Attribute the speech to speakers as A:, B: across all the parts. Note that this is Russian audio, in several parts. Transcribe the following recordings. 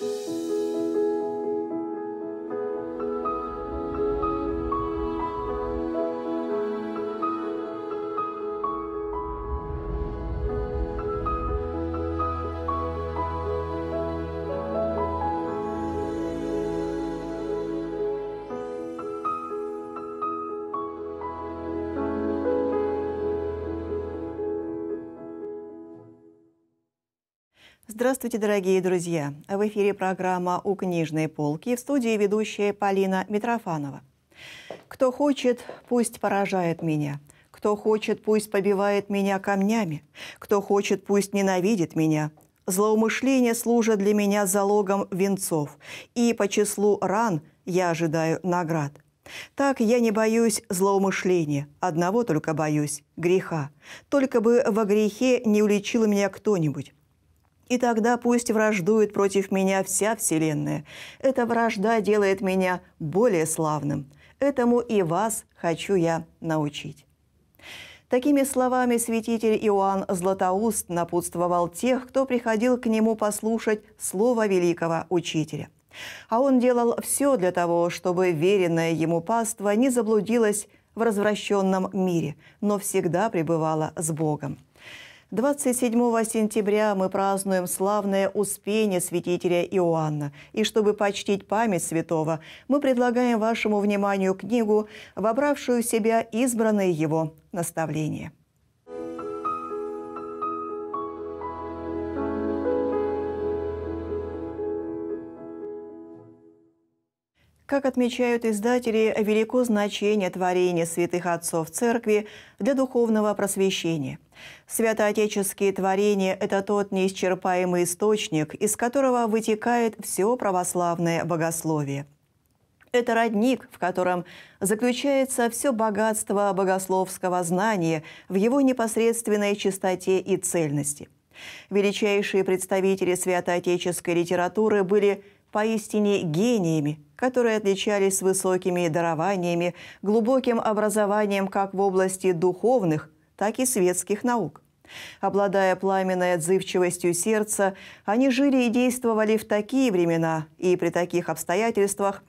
A: Thank you. Здравствуйте, дорогие друзья! В эфире программа «У книжной полки» в студии ведущая Полина Митрофанова. «Кто хочет, пусть поражает меня. Кто хочет, пусть побивает меня камнями. Кто хочет, пусть ненавидит меня. Злоумышления служат для меня залогом венцов, и по числу ран я ожидаю наград». Так я не боюсь злоумышления, одного только боюсь – греха. Только бы во грехе не уличил меня кто-нибудь. И тогда пусть враждует против меня вся Вселенная. Эта вражда делает меня более славным. Этому и вас хочу я научить». Такими словами святитель Иоанн Златоуст напутствовал тех, кто приходил к нему послушать слово великого учителя. А он делал все для того, чтобы веренное ему паство не заблудилось в развращенном мире, но всегда пребывало с Богом. 27 сентября мы празднуем славное Успение святителя Иоанна. И чтобы почтить память святого, мы предлагаем вашему вниманию книгу, вобравшую в себя избранные его наставления. Как отмечают издатели, велико значение творения святых отцов церкви для духовного просвещения. Святоотеческие творения – это тот неисчерпаемый источник, из которого вытекает все православное богословие. Это родник, в котором заключается все богатство богословского знания в его непосредственной чистоте и цельности. Величайшие представители святоотеческой литературы были – поистине гениями, которые отличались высокими дарованиями, глубоким образованием как в области духовных, так и светских наук. Обладая пламенной отзывчивостью сердца, они жили и действовали в такие времена и при таких обстоятельствах,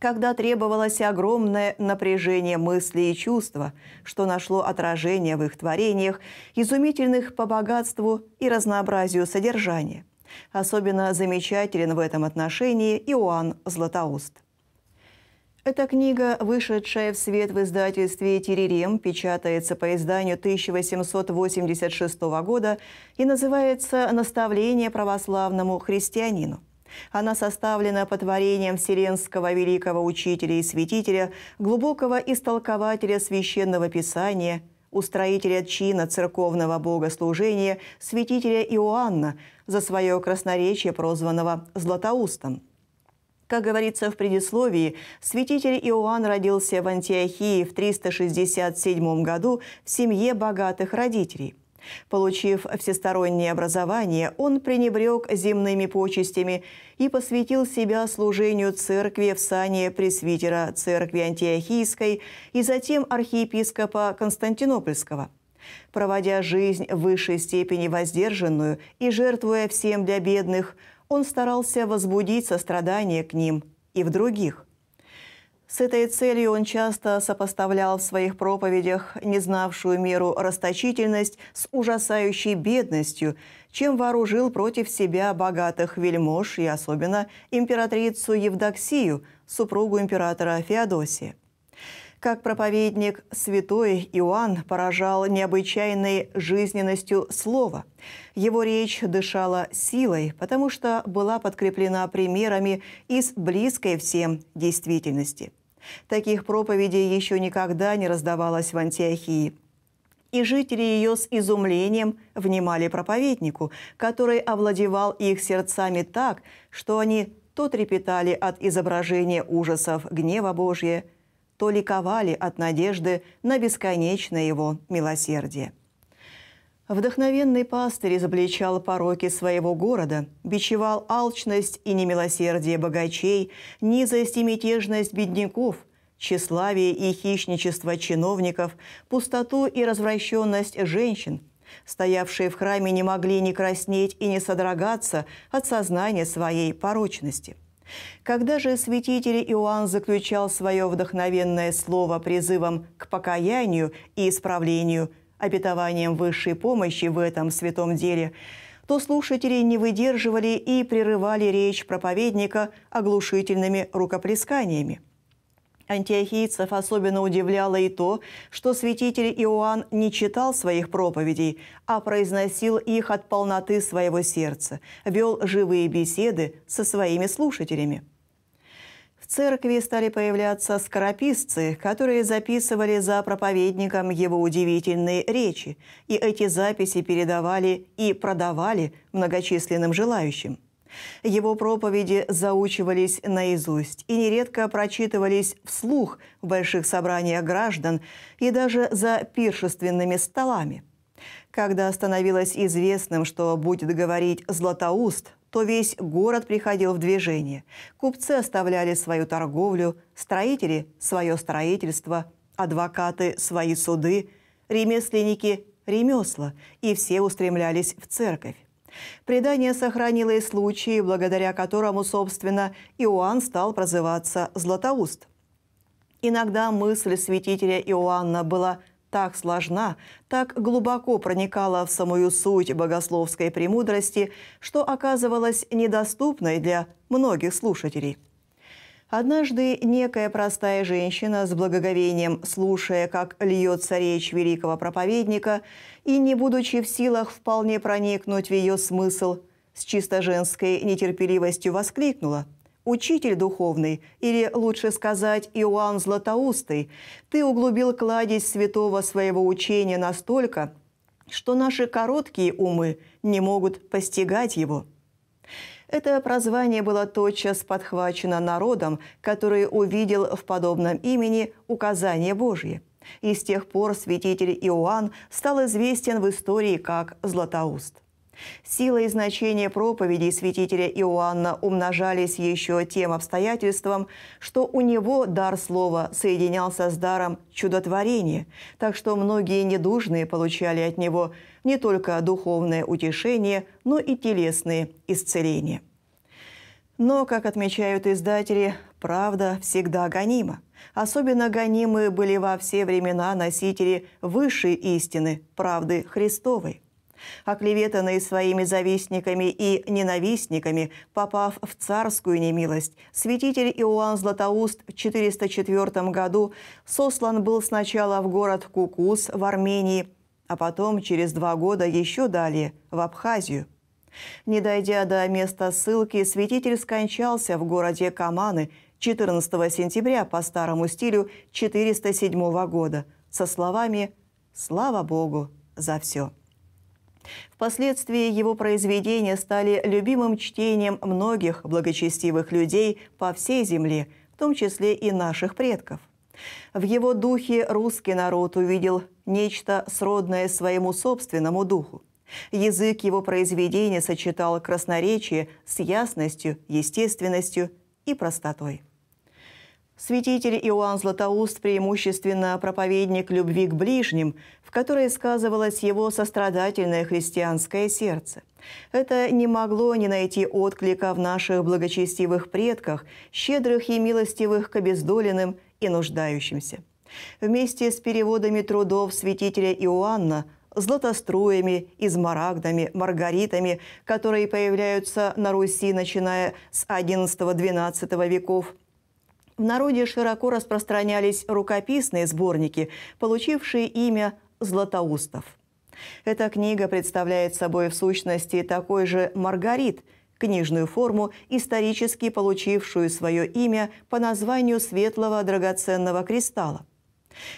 A: когда требовалось огромное напряжение мысли и чувства, что нашло отражение в их творениях, изумительных по богатству и разнообразию содержания – Особенно замечателен в этом отношении Иоанн Златоуст. Эта книга, вышедшая в свет в издательстве «Теререм», печатается по изданию 1886 года и называется «Наставление православному христианину». Она составлена по творениям вселенского великого учителя и святителя, глубокого истолкователя священного писания – устроителя чина церковного богослужения, святителя Иоанна, за свое красноречие, прозванного Златоустом. Как говорится в предисловии, святитель Иоанн родился в Антиохии в 367 году в семье богатых родителей – Получив всестороннее образование, он пренебрег земными почестями и посвятил себя служению церкви в сане пресвитера церкви Антиохийской и затем архиепископа Константинопольского. Проводя жизнь в высшей степени воздержанную и жертвуя всем для бедных, он старался возбудить сострадание к ним и в других – с этой целью он часто сопоставлял в своих проповедях незнавшую меру расточительность с ужасающей бедностью, чем вооружил против себя богатых вельмож и особенно императрицу Евдоксию, супругу императора Феодосия. Как проповедник, святой Иоанн поражал необычайной жизненностью слова. Его речь дышала силой, потому что была подкреплена примерами из близкой всем действительности – Таких проповедей еще никогда не раздавалось в Антиохии. И жители ее с изумлением внимали проповеднику, который овладевал их сердцами так, что они то трепетали от изображения ужасов гнева Божия, то ликовали от надежды на бесконечное его милосердие. Вдохновенный пастырь изобличал пороки своего города, бичевал алчность и немилосердие богачей, низость и мятежность бедняков, тщеславие и хищничество чиновников, пустоту и развращенность женщин. Стоявшие в храме не могли ни краснеть и не содрогаться от сознания своей порочности. Когда же святитель Иоанн заключал свое вдохновенное слово призывом к покаянию и исправлению – обетованием высшей помощи в этом святом деле, то слушатели не выдерживали и прерывали речь проповедника оглушительными рукоплесканиями. Антиохийцев особенно удивляло и то, что святитель Иоанн не читал своих проповедей, а произносил их от полноты своего сердца, вел живые беседы со своими слушателями церкви стали появляться скорописцы, которые записывали за проповедником его удивительные речи, и эти записи передавали и продавали многочисленным желающим. Его проповеди заучивались наизусть и нередко прочитывались вслух в больших собраниях граждан и даже за пиршественными столами. Когда становилось известным, что будет говорить Златоуст, то весь город приходил в движение. Купцы оставляли свою торговлю, строители – свое строительство, адвокаты – свои суды, ремесленники – ремесла, и все устремлялись в церковь. Предание сохранило и случаи, благодаря которому, собственно, Иоанн стал прозываться Златоуст. Иногда мысль святителя Иоанна была – так сложна, так глубоко проникала в самую суть богословской премудрости, что оказывалась недоступной для многих слушателей. Однажды некая простая женщина с благоговением, слушая, как льется речь великого проповедника, и не будучи в силах вполне проникнуть в ее смысл, с чисто женской нетерпеливостью воскликнула – Учитель духовный, или лучше сказать Иоанн Златоустый, ты углубил кладезь святого своего учения настолько, что наши короткие умы не могут постигать его. Это прозвание было тотчас подхвачено народом, который увидел в подобном имени указание Божье. И с тех пор святитель Иоанн стал известен в истории как Златоуст. Сила и значение проповедей святителя Иоанна умножались еще тем обстоятельством, что у него дар слова соединялся с даром чудотворения, так что многие недужные получали от него не только духовное утешение, но и телесные исцеления. Но, как отмечают издатели, правда всегда гонима. Особенно гонимы были во все времена носители высшей истины, правды Христовой – Оклеветанные своими завистниками и ненавистниками, попав в царскую немилость, святитель Иоанн Златоуст в 404 году сослан был сначала в город Кукус в Армении, а потом через два года еще далее в Абхазию. Не дойдя до места ссылки, святитель скончался в городе Каманы 14 сентября по старому стилю 407 года со словами «Слава Богу за все». Впоследствии его произведения стали любимым чтением многих благочестивых людей по всей земле, в том числе и наших предков. В его духе русский народ увидел нечто сродное своему собственному духу. Язык его произведения сочетал красноречие с ясностью, естественностью и простотой. Святитель Иоанн Златоуст преимущественно проповедник любви к ближним, в которой сказывалось его сострадательное христианское сердце. Это не могло не найти отклика в наших благочестивых предках, щедрых и милостивых к обездоленным и нуждающимся. Вместе с переводами трудов святителя Иоанна златоструями, измарагдами, маргаритами, которые появляются на Руси, начиная с XI-XII веков – в народе широко распространялись рукописные сборники, получившие имя «Златоустов». Эта книга представляет собой в сущности такой же «Маргарит», книжную форму, исторически получившую свое имя по названию светлого драгоценного кристалла.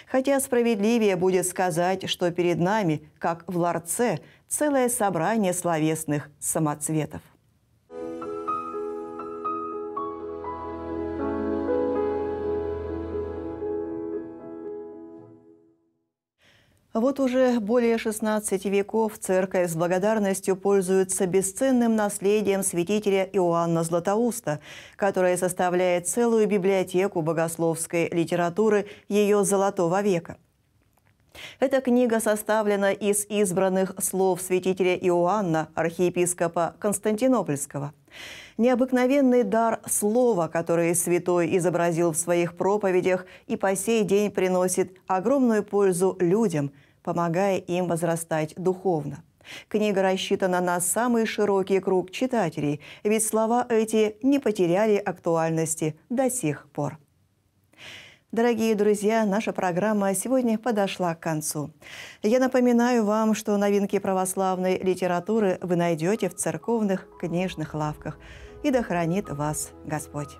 A: Хотя справедливее будет сказать, что перед нами, как в ларце, целое собрание словесных самоцветов. Вот уже более 16 веков церковь с благодарностью пользуется бесценным наследием святителя Иоанна Златоуста, которое составляет целую библиотеку богословской литературы ее золотого века. Эта книга составлена из избранных слов святителя Иоанна, архиепископа Константинопольского. Необыкновенный дар слова, который святой изобразил в своих проповедях и по сей день приносит огромную пользу людям, помогая им возрастать духовно. Книга рассчитана на самый широкий круг читателей, ведь слова эти не потеряли актуальности до сих пор. Дорогие друзья, наша программа сегодня подошла к концу. Я напоминаю вам, что новинки православной литературы вы найдете в церковных книжных лавках. И да хранит вас Господь!